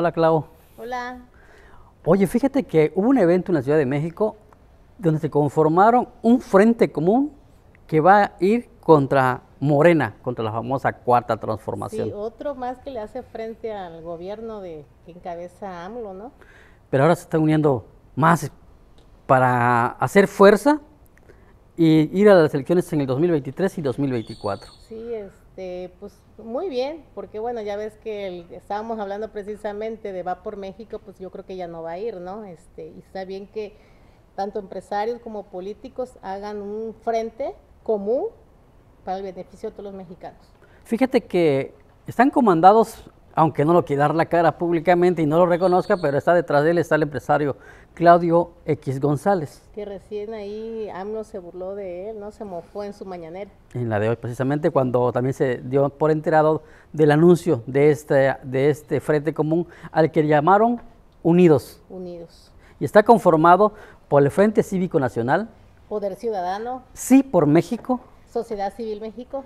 Hola, Clau. Hola. Oye, fíjate que hubo un evento en la Ciudad de México donde se conformaron un frente común que va a ir contra Morena, contra la famosa cuarta transformación. Sí, otro más que le hace frente al gobierno de que encabeza AMLO, ¿no? Pero ahora se están uniendo más para hacer fuerza y ir a las elecciones en el 2023 y 2024. Sí, es este, pues muy bien, porque bueno, ya ves que estábamos hablando precisamente de va por México, pues yo creo que ya no va a ir, ¿no? Este, y está bien que tanto empresarios como políticos hagan un frente común para el beneficio de todos los mexicanos. Fíjate que están comandados aunque no lo quiera dar la cara públicamente y no lo reconozca, pero está detrás de él, está el empresario Claudio X González. Que recién ahí AMLO se burló de él, ¿no? Se mojó en su mañanera. En la de hoy, precisamente, cuando también se dio por enterado del anuncio de este, de este Frente Común al que llamaron Unidos. Unidos. Y está conformado por el Frente Cívico Nacional. Poder Ciudadano. Sí por México. Sociedad Civil México.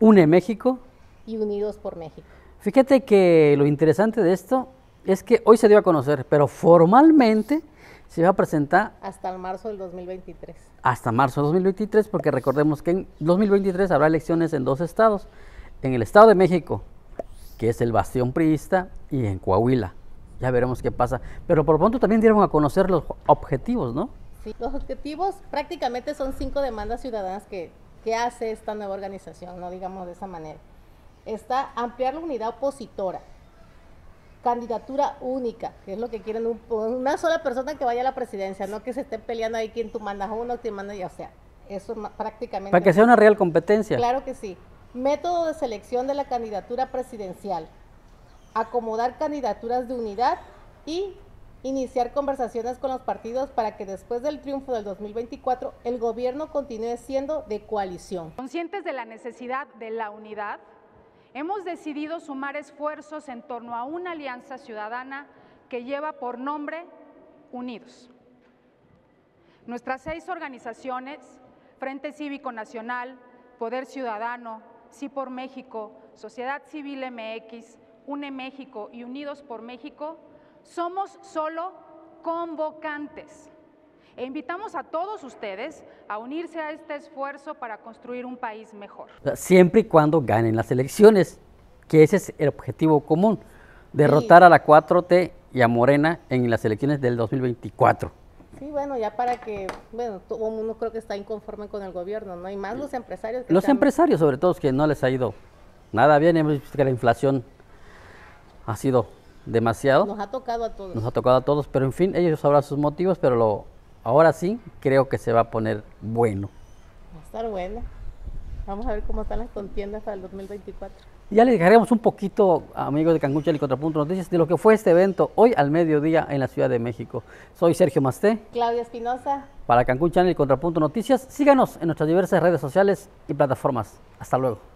UNE México. Y Unidos por México. Fíjate que lo interesante de esto es que hoy se dio a conocer, pero formalmente se va a presentar... Hasta el marzo del 2023. Hasta marzo del 2023, porque recordemos que en 2023 habrá elecciones en dos estados, en el Estado de México, que es el bastión priista, y en Coahuila. Ya veremos qué pasa. Pero por pronto también dieron a conocer los objetivos, ¿no? Sí, los objetivos prácticamente son cinco demandas ciudadanas que, que hace esta nueva organización, no digamos de esa manera está ampliar la unidad opositora. Candidatura única, que es lo que quieren una sola persona que vaya a la presidencia, no que se esté peleando ahí quién tú mandas uno, quién manda ya, o sea, eso prácticamente. Para que sea una real competencia. Claro que sí. Método de selección de la candidatura presidencial. Acomodar candidaturas de unidad y iniciar conversaciones con los partidos para que después del triunfo del 2024 el gobierno continúe siendo de coalición. Conscientes de la necesidad de la unidad, hemos decidido sumar esfuerzos en torno a una alianza ciudadana que lleva por nombre Unidos. Nuestras seis organizaciones, Frente Cívico Nacional, Poder Ciudadano, Sí por México, Sociedad Civil MX, UNE México y Unidos por México, somos solo convocantes. E invitamos a todos ustedes a unirse a este esfuerzo para construir un país mejor. Siempre y cuando ganen las elecciones, que ese es el objetivo común, derrotar a la 4T y a Morena en las elecciones del 2024. Sí, bueno, ya para que, bueno, todo el mundo creo que está inconforme con el gobierno, ¿no? Y más los empresarios. los empresarios, sobre todo, que no les ha ido nada bien, hemos visto que la inflación ha sido demasiado. Nos ha tocado a todos. Nos ha tocado a todos, pero en fin, ellos sabrán sus motivos, pero lo ahora sí creo que se va a poner bueno. Va a estar bueno. Vamos a ver cómo están las contiendas para el 2024. Ya les dejaremos un poquito, amigos de Channel y Contrapunto Noticias, de lo que fue este evento hoy al mediodía en la Ciudad de México. Soy Sergio Masté. Claudia Espinosa. Para Cancún Channel y Contrapunto Noticias, síganos en nuestras diversas redes sociales y plataformas. Hasta luego.